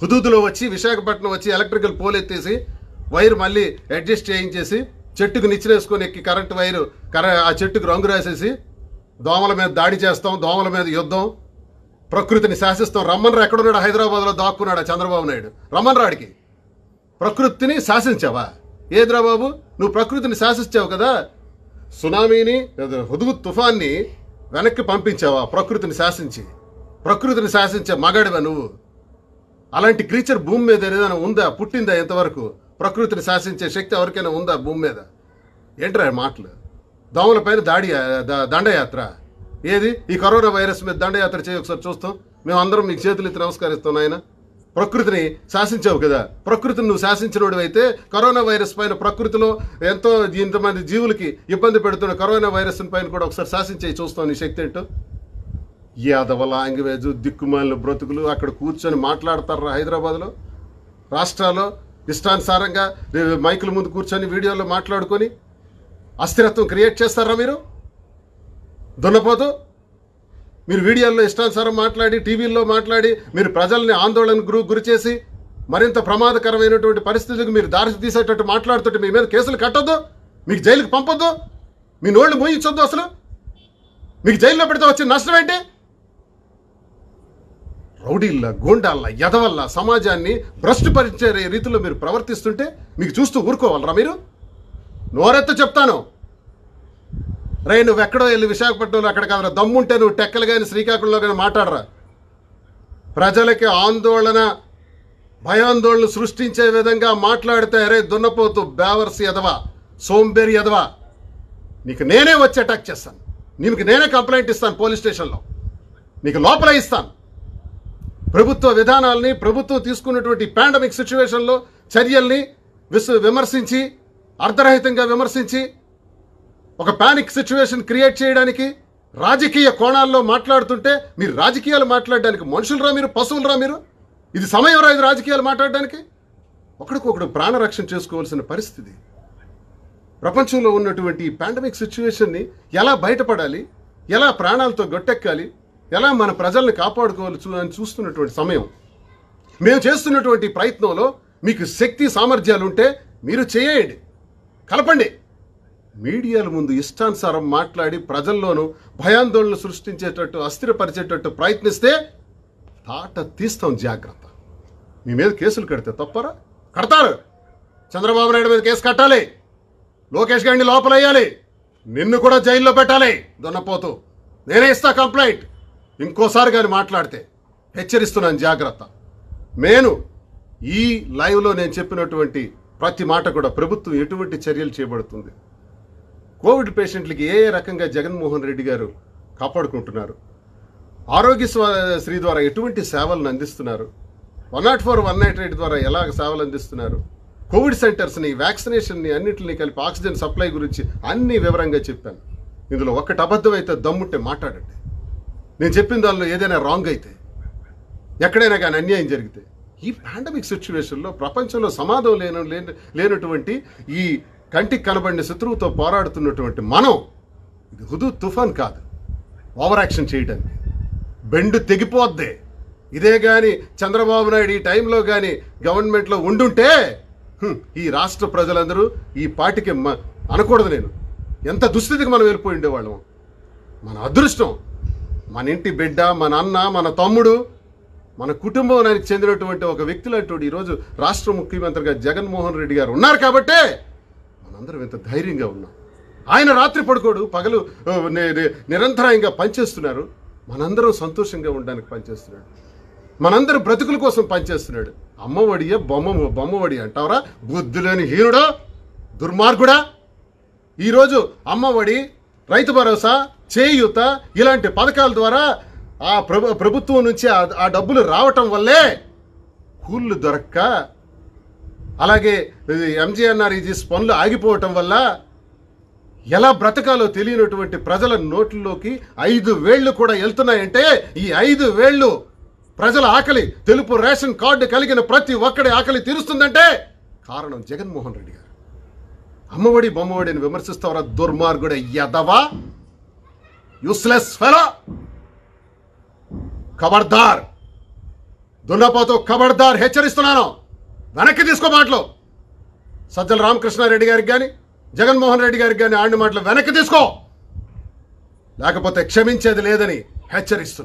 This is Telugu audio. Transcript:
హుదూదులో వచ్చి విశాఖపట్నం వచ్చి ఎలక్ట్రికల్ పోల్ ఎత్తేసి వైర్ మళ్ళీ అడ్జస్ట్ చేయించేసి చెట్టుకు నిచ్చిరేసుకొని ఎక్కి కరెంట్ వైర్ ఆ చెట్టుకు రంగు రాసేసి దోమల మీద దాడి చేస్తాం దోమల మీద యుద్ధం ప్రకృతిని శాసిస్తాం రమ్మన్రా ఎక్కడున్నాడు హైదరాబాద్లో దాక్కున్నాడు చంద్రబాబు నాయుడు రమ్మన్రాడికి ప్రకృతిని శాసించావా ఏదిరా బాబు నువ్వు ప్రకృతిని శాసిస్తావు కదా సునామీని హుదుగు తుఫాన్ని వెనక్కి పంపించావా ప్రకృతిని శాసించి ప్రకృతిని శాసించే మగాడివా నువ్వు అలాంటి క్రీచర్ భూమి మీద ఏదైనా ఉందా పుట్టిందా ఎంతవరకు ప్రకృతిని శాసించే శక్తి ఎవరికైనా ఉందా భూమి మీద ఏంట్రా మాటలు దోమల పైన దాడి దండయాత్ర ఏది ఈ కరోనా వైరస్ మీద దండయాత్ర చేయ ఒకసారి చూస్తాం మేము అందరం మీకు చేతులు ఎత్తి నమస్కరిస్తాం ఆయన ప్రకృతిని శాసించావు కదా ప్రకృతిని నువ్వు శాసించినోడు అయితే కరోనా వైరస్ పైన ప్రకృతిలో ఎంతో ఇంతమంది జీవులకి ఇబ్బంది పెడుతున్న కరోనా వైరస్ పైన కూడా ఒకసారి శాసించే చూస్తాం నీ శక్తి ఏంటో యాదవ లాంగ్వేజ్ దిక్కుమాలిన బ్రతుకులు అక్కడ కూర్చొని మాట్లాడతారా హైదరాబాద్లో రాష్ట్రాల్లో ఇష్టానుసారంగా మైకుల ముందు కూర్చొని వీడియోలో మాట్లాడుకొని అస్థిరత్వం క్రియేట్ చేస్తారా మీరు దున్నపోతూ మీరు వీడియోల్లో ఇష్టానుసారం మాట్లాడి టీవీల్లో మాట్లాడి మీరు ప్రజల్ని ఆందోళన గురు గురి చేసి మరింత ప్రమాదకరమైనటువంటి పరిస్థితులకు మీరు దారి తీసేటట్టు మాట్లాడుతుంటే మీ మీద కేసులు కట్టొద్దు మీకు జైలుకి పంపొద్దు మీ నోళ్ళు మూయించొద్దు అసలు మీకు జైల్లో పెడితే వచ్చిన నష్టం ఏంటి రౌడీల్లా గోండాల్లా యదవల్లా సమాజాన్ని భ్రష్టుపరిచే రీతిలో మీరు ప్రవర్తిస్తుంటే మీకు చూస్తూ ఊరుకోవాలరా మీరు నోరెత్త చెప్తాను రే నువ్వు ఎక్కడో వెళ్ళి విశాఖపట్నంలో అక్కడ కాదురా దమ్ముంటే నువ్వు టెక్కలు కానీ శ్రీకాకుళంలో కానీ మాట్లాడరా ప్రజలకి ఆందోళన భయాందోళన సృష్టించే విధంగా మాట్లాడితే అరే దున్నపోతు బేవర్స్ ఎదవా సోంబేరి ఎదవా నీకు నేనే వచ్చి అటాక్ చేస్తాను నీకు నేనే కంప్లైంట్ ఇస్తాను పోలీస్ స్టేషన్లో నీకు లోపల ఇస్తాను ప్రభుత్వ విధానాల్ని ప్రభుత్వం తీసుకున్నటువంటి పాండమిక్ సిచ్యువేషన్లో చర్యల్ని విశ్వ విమర్శించి అర్ధరహితంగా విమర్శించి ఒక పానిక్ సిచ్యువేషన్ క్రియేట్ చేయడానికి రాజకీయ కోణాల్లో మాట్లాడుతుంటే మీరు రాజకీయాలు మాట్లాడడానికి మనుషులరా మీరు పశువులరా మీరు ఇది సమయం రా ఇది రాజకీయాలు మాట్లాడడానికి ఒకడికొకడు ప్రాణరక్షణ చేసుకోవాల్సిన పరిస్థితి ప్రపంచంలో ఉన్నటువంటి పాండమిక్ సిచ్యువేషన్ని ఎలా బయటపడాలి ఎలా ప్రాణాలతో గొట్టెక్కాలి ఎలా మన ప్రజల్ని చూ అని చూస్తున్నటువంటి సమయం మేము చేస్తున్నటువంటి ప్రయత్నంలో మీకు శక్తి సామర్థ్యాలు ఉంటే మీరు చేయండి కలపండి మీడియాల ముందు ఇష్టానుసారం మాట్లాడి ప్రజల్లోనూ భయాందోళన సృష్టించేటట్టు అస్థిరపరిచేటట్టు ప్రయత్నిస్తే తాట తీస్తాం జాగ్రత్త మీ మీద కేసులు కడితే తప్పరా కడతారు చంద్రబాబు నాయుడు మీద కేసు కట్టాలి లోకేష్ గాండి లోపలయ్యాలి నిన్ను కూడా జైల్లో పెట్టాలి దొన్నపోతూ నేనే ఇస్తా కంప్లైంట్ ఇంకోసారి కానీ మాట్లాడితే హెచ్చరిస్తున్నాను జాగ్రత్త నేను ఈ లైవ్లో నేను చెప్పినటువంటి ప్రతి మాట కూడా ప్రభుత్వం ఎటువంటి చర్యలు చేపడుతుంది కోవిడ్ పేషెంట్లకి ఏ రకంగా జగన్మోహన్ రెడ్డి గారు కాపాడుకుంటున్నారు ఆరోగ్య శ్రీ ద్వారా ఎటువంటి సేవలను అందిస్తున్నారు one nought four one nine eight ద్వారా ఎలా సేవలు అందిస్తున్నారు కోవిడ్ సెంటర్స్ని వ్యాక్సినేషన్ని అన్నింటిని కలిపి ఆక్సిజన్ సప్లై గురించి అన్ని వివరంగా చెప్పాను ఇందులో ఒక్కటి అబద్ధం అయితే దమ్ముంటే మాట్లాడండి నేను చెప్పిన దానిలో ఏదైనా రాంగ్ అయితే ఎక్కడైనా కానీ అన్యాయం జరిగితే ఈ పాండమిక్ సిచ్యువేషన్లో ప్రపంచంలో సమాధం లేన లేనటువంటి ఈ కంటికి కనబడిన శత్రువుతో పోరాడుతున్నటువంటి మనం ఇది హుదు తుఫాన్ కాదు ఓవర్ యాక్షన్ చేయడానికి బెండు తెగిపోద్దే ఇదే కానీ చంద్రబాబు నాయుడు ఈ టైంలో కానీ గవర్నమెంట్లో ఉండుంటే ఈ రాష్ట్ర ప్రజలందరూ ఈ పాటికి అనకూడదు నేను ఎంత దుస్థితికి మనం వెళ్ళిపోయి ఉండేవాళ్ళము మన అదృష్టం మన ఇంటి బిడ్డ మన అన్న మన తమ్ముడు మన కుటుంబానికి చెందినటువంటి ఒక వ్యక్తులంటూ ఈరోజు రాష్ట్ర ముఖ్యమంత్రిగా జగన్మోహన్ రెడ్డి గారు ఉన్నారు కాబట్టే మనందరం ఇంత ధైర్యంగా ఉన్నాం ఆయన రాత్రి పడుకోడు పగలు నిరంతరాయంగా పనిచేస్తున్నారు మనందరం సంతోషంగా ఉండడానికి పనిచేస్తున్నాడు మనందరం బ్రతుకుల కోసం పనిచేస్తున్నాడు అమ్మఒడియ బొమ్మ బొమ్మఒడి అంటావరా బుద్ధులేని హీనుడా దుర్మార్గుడా ఈరోజు అమ్మఒడి రైతు భరోసా చేయూత ఇలాంటి పథకాల ద్వారా ఆ ప్రభు ప్రభుత్వం నుంచి ఆ డబ్బులు రావటం వల్లే కూళ్ళు దొరక్క అలాగే ఇది పనులు ఆగిపోవటం వల్ల ఎలా బ్రతకాలో తెలియనటువంటి ప్రజల నోట్లలోకి ఐదు వేళ్లు కూడా వెళ్తున్నాయంటే ఈ ఐదు వేళ్లు ప్రజల ఆకలి తెలుపు రేషన్ కార్డు కలిగిన ప్రతి ఒక్కడి ఆకలి తీరుస్తుందంటే కారణం జగన్మోహన్ రెడ్డి గారు అమ్మఒడి బొమ్మఒడిని విమర్శిస్తారా దుర్మార్గుడే యదవా యూస్లెస్ ఫెలో ఖబర్దార్ దున్నపోతూ ఖబర్దార్ హెచ్చరిస్తున్నాను వెనక్కి తీసుకో మాటలు సజ్జల రామకృష్ణారెడ్డి గారికి కానీ జగన్మోహన్ రెడ్డి గారికి కానీ ఆడిన మాటలు వెనక్కి తీసుకో లేకపోతే క్షమించేది లేదని హెచ్చరిస్తున్నాను